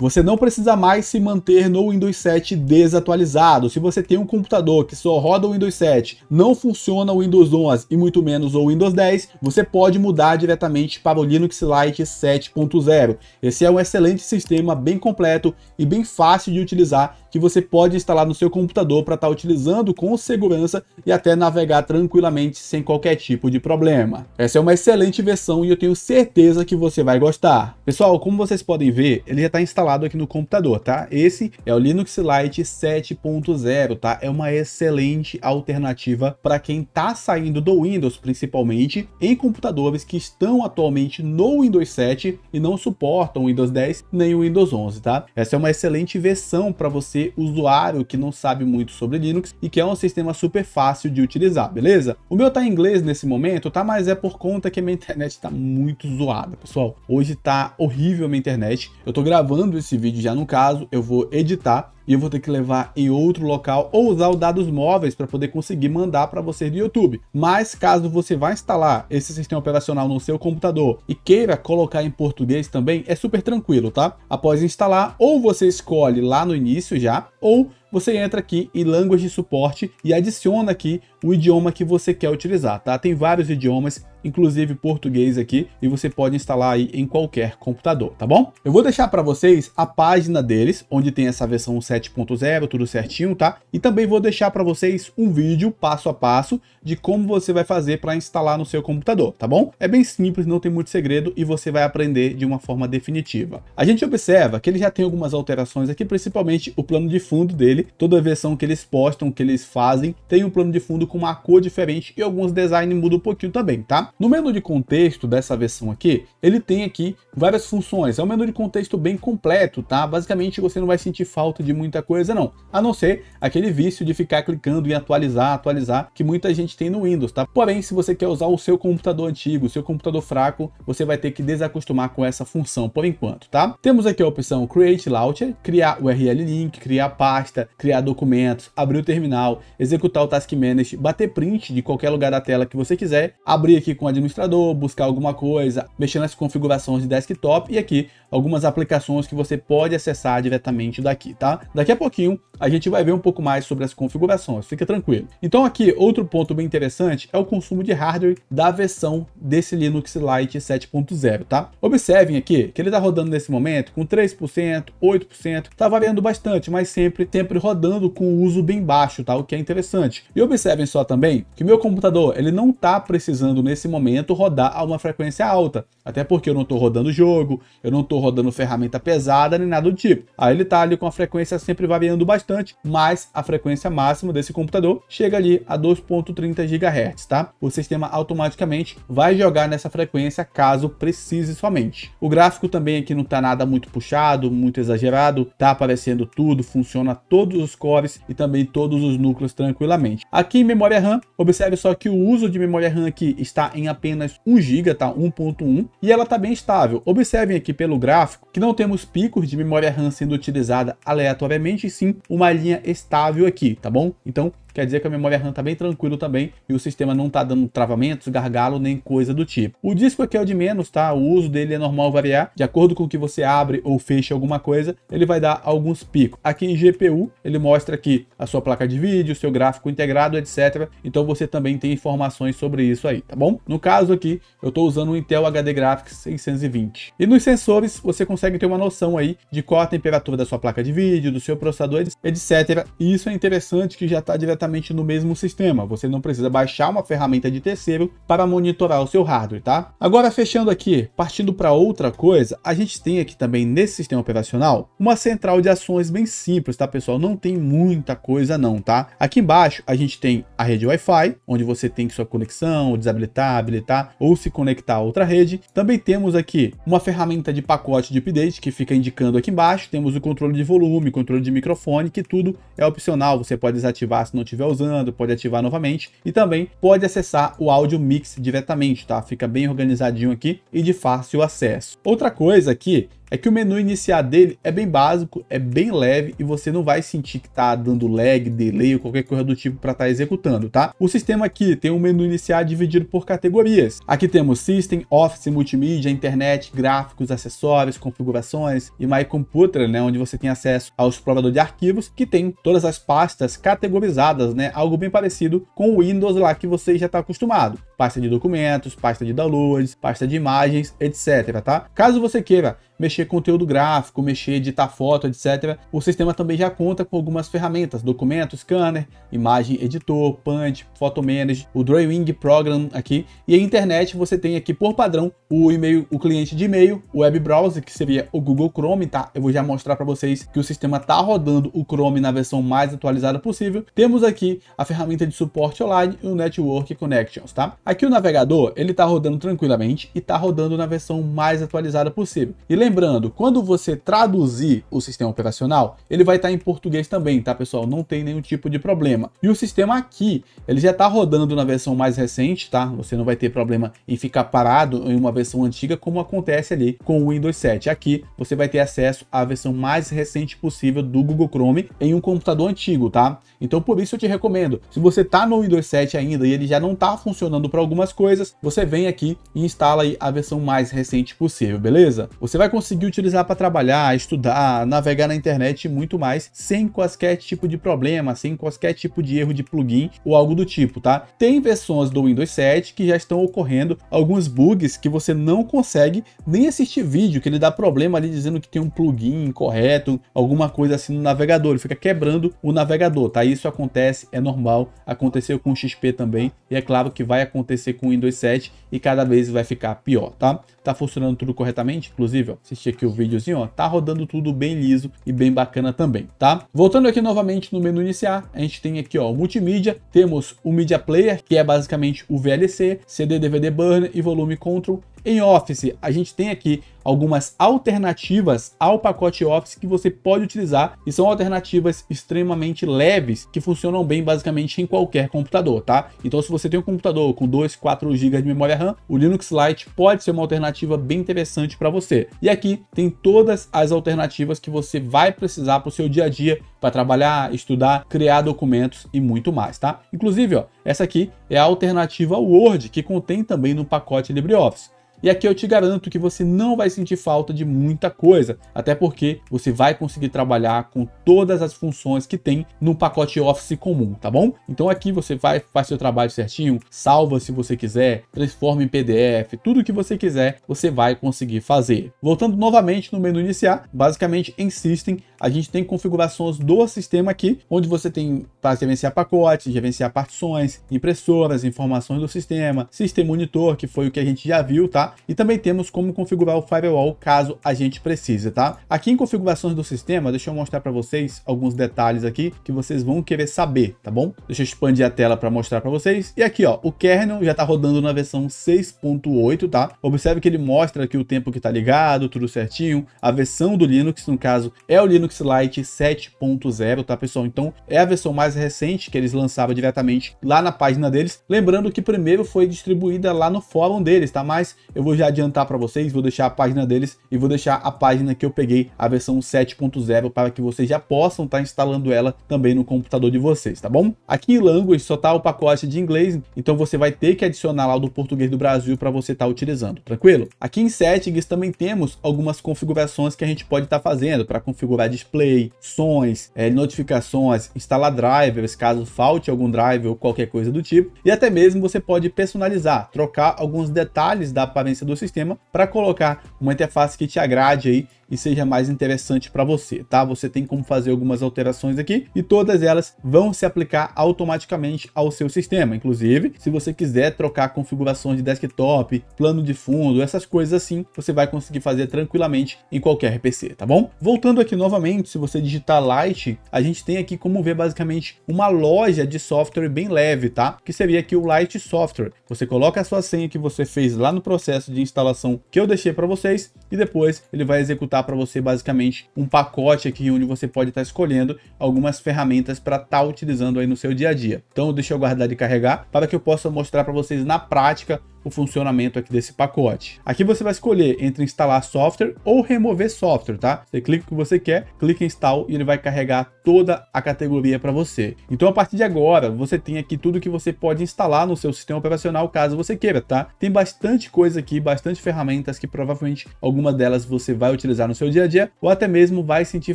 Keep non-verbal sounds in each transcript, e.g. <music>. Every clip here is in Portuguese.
Você não precisa mais se manter no Windows 7 desatualizado. Se você tem um computador que só roda o Windows 7, não funciona o Windows 11 e muito menos o Windows 10, você pode mudar diretamente para o Linux Lite 7.0. Esse é um excelente sistema, bem completo e bem fácil de utilizar, que você pode instalar no seu computador para estar tá utilizando com segurança e até navegar tranquilamente sem qualquer tipo de problema. Essa é uma excelente versão e eu tenho certeza que você vai gostar. Pessoal, como vocês podem ver, ele já está instalado instalado aqui no computador, tá? Esse é o Linux Lite 7.0, tá? É uma excelente alternativa para quem tá saindo do Windows, principalmente em computadores que estão atualmente no Windows 7 e não suportam o Windows 10 nem o Windows 11, tá? Essa é uma excelente versão para você, usuário que não sabe muito sobre Linux e que é um sistema super fácil de utilizar, beleza? O meu tá em inglês nesse momento, tá? Mas é por conta que a minha <laughs> internet tá muito zoada, pessoal. Hoje tá horrível a minha internet. Eu tô gravando esse vídeo já no caso, eu vou editar e eu vou ter que levar em outro local ou usar os dados móveis para poder conseguir mandar para você do YouTube. Mas caso você vá instalar esse sistema operacional no seu computador e queira colocar em português também, é super tranquilo, tá? Após instalar, ou você escolhe lá no início já, ou você entra aqui em Language Suporte e adiciona aqui o idioma que você quer utilizar, tá? Tem vários idiomas, inclusive português aqui, e você pode instalar aí em qualquer computador, tá bom? Eu vou deixar para vocês a página deles, onde tem essa versão 7 7.0, tudo certinho, tá? E também vou deixar para vocês um vídeo passo a passo de como você vai fazer para instalar no seu computador, tá bom? É bem simples, não tem muito segredo e você vai aprender de uma forma definitiva. A gente observa que ele já tem algumas alterações aqui, principalmente o plano de fundo dele. Toda versão que eles postam, que eles fazem, tem um plano de fundo com uma cor diferente e alguns designs mudam um pouquinho também, tá? No menu de contexto dessa versão aqui, ele tem aqui várias funções. É um menu de contexto bem completo, tá? Basicamente você não vai sentir falta de muito muita coisa, não. A não ser aquele vício de ficar clicando em atualizar, atualizar, que muita gente tem no Windows, tá? Porém, se você quer usar o seu computador antigo, o seu computador fraco, você vai ter que desacostumar com essa função por enquanto, tá? Temos aqui a opção Create Launcher, criar URL link, criar pasta, criar documentos, abrir o terminal, executar o Task Manage, bater print de qualquer lugar da tela que você quiser, abrir aqui com o administrador, buscar alguma coisa, mexer nas configurações de desktop e aqui algumas aplicações que você pode acessar diretamente daqui, tá? Daqui a pouquinho a gente vai ver um pouco mais sobre as configurações. fica tranquilo. Então aqui, outro ponto bem interessante é o consumo de hardware da versão desse Linux Lite 7.0, tá? Observem aqui que ele está rodando nesse momento com 3%, 8%, está variando bastante, mas sempre, sempre rodando com o uso bem baixo, tá? O que é interessante. E observem só também que meu computador, ele não está precisando nesse momento rodar a uma frequência alta. Até porque eu não estou rodando o jogo, eu não estou rodando ferramenta pesada nem nada do tipo. Aí ele está ali com a frequência sempre variando bastante, mas a frequência máxima desse computador chega ali a 2.30 GHz, tá? O sistema automaticamente vai jogar nessa frequência caso precise somente. O gráfico também aqui não está nada muito puxado, muito exagerado, tá aparecendo tudo, funciona todos os cores e também todos os núcleos tranquilamente. Aqui em memória RAM, observe só que o uso de memória RAM aqui está em apenas 1 GB, tá? 1.1 e ela está bem estável. Observem aqui pelo gráfico que não temos picos de memória RAM sendo utilizada aleatoriamente, sim uma linha estável aqui, tá bom? Então Quer dizer que a memória RAM está bem tranquilo também e o sistema não está dando travamentos, gargalo, nem coisa do tipo. O disco aqui é o de menos, tá? O uso dele é normal variar. De acordo com o que você abre ou fecha alguma coisa, ele vai dar alguns picos. Aqui em GPU, ele mostra aqui a sua placa de vídeo, seu gráfico integrado, etc. Então você também tem informações sobre isso aí, tá bom? No caso aqui, eu estou usando o Intel HD Graphics 620. E nos sensores, você consegue ter uma noção aí de qual a temperatura da sua placa de vídeo, do seu processador, etc. E isso é interessante que já está diretamente completamente no mesmo sistema. Você não precisa baixar uma ferramenta de terceiro para monitorar o seu hardware, tá? Agora fechando aqui, partindo para outra coisa, a gente tem aqui também nesse sistema operacional uma central de ações bem simples, tá pessoal? Não tem muita coisa não, tá? Aqui embaixo a gente tem a rede Wi-Fi, onde você tem sua conexão, desabilitar, habilitar ou se conectar a outra rede. Também temos aqui uma ferramenta de pacote de update que fica indicando aqui embaixo. Temos o controle de volume, controle de microfone, que tudo é opcional, você pode desativar se não estiver usando, pode ativar novamente e também pode acessar o áudio mix diretamente, tá? Fica bem organizadinho aqui e de fácil acesso. Outra coisa aqui é que o menu iniciar dele é bem básico, é bem leve e você não vai sentir que tá dando lag, delay ou qualquer coisa do tipo para estar tá executando, tá? O sistema aqui tem um menu iniciar dividido por categorias. Aqui temos System, Office, Multimídia, Internet, Gráficos, Acessórios, Configurações e My Computer, né, onde você tem acesso ao explorador de arquivos que tem todas as pastas categorizadas, né, algo bem parecido com o Windows lá que você já está acostumado pasta de documentos, pasta de downloads, pasta de imagens, etc, tá? Caso você queira mexer conteúdo gráfico, mexer, editar foto, etc, o sistema também já conta com algumas ferramentas, documento, scanner, imagem editor, punch, photo manage, o drawing program aqui, e a internet você tem aqui por padrão o e-mail, o cliente de e-mail, o web browser, que seria o Google Chrome, tá? Eu vou já mostrar para vocês que o sistema tá rodando o Chrome na versão mais atualizada possível. Temos aqui a ferramenta de suporte online e o Network Connections, tá? Aqui o navegador, ele está rodando tranquilamente e está rodando na versão mais atualizada possível. E lembrando, quando você traduzir o sistema operacional, ele vai estar tá em português também, tá pessoal? Não tem nenhum tipo de problema. E o sistema aqui, ele já está rodando na versão mais recente, tá? Você não vai ter problema em ficar parado em uma versão antiga, como acontece ali com o Windows 7. Aqui, você vai ter acesso à versão mais recente possível do Google Chrome em um computador antigo, tá? Então, por isso eu te recomendo, se você está no Windows 7 ainda e ele já não está funcionando para algumas coisas, você vem aqui e instala aí a versão mais recente possível, beleza? Você vai conseguir utilizar para trabalhar, estudar, navegar na internet e muito mais, sem qualquer tipo de problema, sem qualquer tipo de erro de plugin ou algo do tipo, tá? Tem versões do Windows 7 que já estão ocorrendo alguns bugs que você não consegue nem assistir vídeo, que ele dá problema ali dizendo que tem um plugin incorreto, alguma coisa assim no navegador, ele fica quebrando o navegador, tá? Isso acontece, é normal, aconteceu com o XP também, e é claro que vai acontecer acontecer com o Windows 7 e cada vez vai ficar pior, tá? Tá funcionando tudo corretamente, inclusive, ó, assisti aqui o videozinho, ó, tá rodando tudo bem liso e bem bacana também, tá? Voltando aqui novamente no menu iniciar, a gente tem aqui, ó, o multimídia, temos o Media Player, que é basicamente o VLC, CD, DVD Burner e volume control, em Office, a gente tem aqui algumas alternativas ao pacote Office que você pode utilizar e são alternativas extremamente leves que funcionam bem basicamente em qualquer computador, tá? Então se você tem um computador com 2, 4 GB de memória RAM, o Linux Lite pode ser uma alternativa bem interessante para você. E aqui tem todas as alternativas que você vai precisar para o seu dia a dia, para trabalhar, estudar, criar documentos e muito mais, tá? Inclusive, ó, essa aqui é a alternativa Word, que contém também no pacote LibreOffice. E aqui eu te garanto que você não vai sentir falta de muita coisa, até porque você vai conseguir trabalhar com todas as funções que tem no pacote Office comum, tá bom? Então aqui você vai, faz seu trabalho certinho, salva se você quiser, transforma em PDF, tudo que você quiser, você vai conseguir fazer. Voltando novamente no menu iniciar, basicamente insistem a gente tem configurações do sistema aqui, onde você tem para gerenciar pacotes, gerenciar partições, impressoras, informações do sistema, sistema monitor, que foi o que a gente já viu, tá? E também temos como configurar o firewall caso a gente precise, tá? Aqui em configurações do sistema, deixa eu mostrar para vocês alguns detalhes aqui que vocês vão querer saber, tá bom? Deixa eu expandir a tela para mostrar para vocês. E aqui, ó, o kernel já tá rodando na versão 6.8, tá? Observe que ele mostra aqui o tempo que tá ligado, tudo certinho. A versão do Linux, no caso, é o Linux Linux Lite 7.0, tá pessoal? Então é a versão mais recente que eles lançavam diretamente lá na página deles. Lembrando que primeiro foi distribuída lá no fórum deles, tá? Mas eu vou já adiantar para vocês, vou deixar a página deles e vou deixar a página que eu peguei a versão 7.0 para que vocês já possam estar tá instalando ela também no computador de vocês, tá bom? Aqui em Language só tá o pacote de inglês, então você vai ter que adicionar lá o do português do Brasil para você estar tá utilizando, tranquilo? Aqui em Settings também temos algumas configurações que a gente pode estar tá fazendo para configurar de display, sons, é, notificações, instalar drivers, caso falte algum driver ou qualquer coisa do tipo. E até mesmo você pode personalizar, trocar alguns detalhes da aparência do sistema para colocar uma interface que te agrade aí e seja mais interessante para você, tá? Você tem como fazer algumas alterações aqui e todas elas vão se aplicar automaticamente ao seu sistema. Inclusive, se você quiser trocar configurações de desktop, plano de fundo, essas coisas assim, você vai conseguir fazer tranquilamente em qualquer PC, tá bom? Voltando aqui novamente, se você digitar light, a gente tem aqui como ver basicamente uma loja de software bem leve, tá? Que seria aqui o Light Software. Você coloca a sua senha que você fez lá no processo de instalação que eu deixei para vocês e depois ele vai executar apresentar para você basicamente um pacote aqui onde você pode estar tá escolhendo algumas ferramentas para estar tá utilizando aí no seu dia a dia. Então deixa eu guardar de carregar para que eu possa mostrar para vocês na prática o funcionamento aqui desse pacote. Aqui você vai escolher entre instalar software ou remover software, tá? Você clica o que você quer, clica em install e ele vai carregar toda a categoria para você. Então a partir de agora, você tem aqui tudo que você pode instalar no seu sistema operacional caso você queira, tá? Tem bastante coisa aqui, bastante ferramentas que provavelmente alguma delas você vai utilizar no seu dia a dia ou até mesmo vai sentir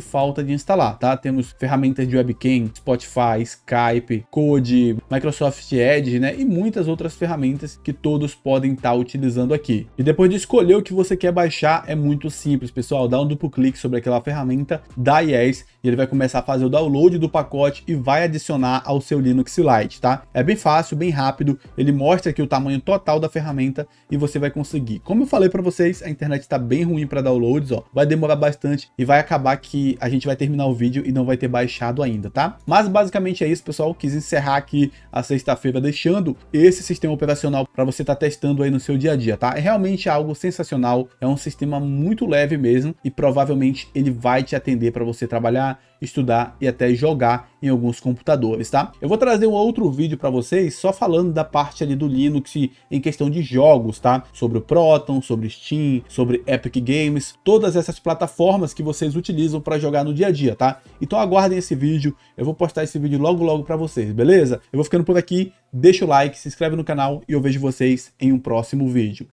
falta de instalar, tá? Temos ferramentas de webcam, Spotify, Skype, Code, Microsoft Edge, né? E muitas outras ferramentas que todos podem estar tá utilizando aqui. E depois de escolher o que você quer baixar, é muito simples, pessoal. Dá um duplo clique sobre aquela ferramenta da IES e ele vai começar a fazer o download do pacote e vai adicionar ao seu Linux Lite, tá? É bem fácil, bem rápido, ele mostra aqui o tamanho total da ferramenta e você vai conseguir. Como eu falei para vocês, a internet está bem ruim para downloads, ó. Vai demorar bastante e vai acabar que a gente vai terminar o vídeo e não vai ter baixado ainda, tá? Mas basicamente é isso, pessoal. Quis encerrar aqui a sexta-feira deixando esse sistema operacional para você estar tá testando aí no seu dia a dia, tá? É realmente algo sensacional, é um sistema muito leve mesmo e provavelmente ele vai te atender para você trabalhar estudar e até jogar em alguns computadores, tá? Eu vou trazer um outro vídeo para vocês só falando da parte ali do Linux em questão de jogos, tá? Sobre o Proton, sobre Steam, sobre Epic Games, todas essas plataformas que vocês utilizam para jogar no dia a dia, tá? Então aguardem esse vídeo, eu vou postar esse vídeo logo logo para vocês, beleza? Eu vou ficando por aqui, deixa o like, se inscreve no canal e eu vejo vocês em um próximo vídeo.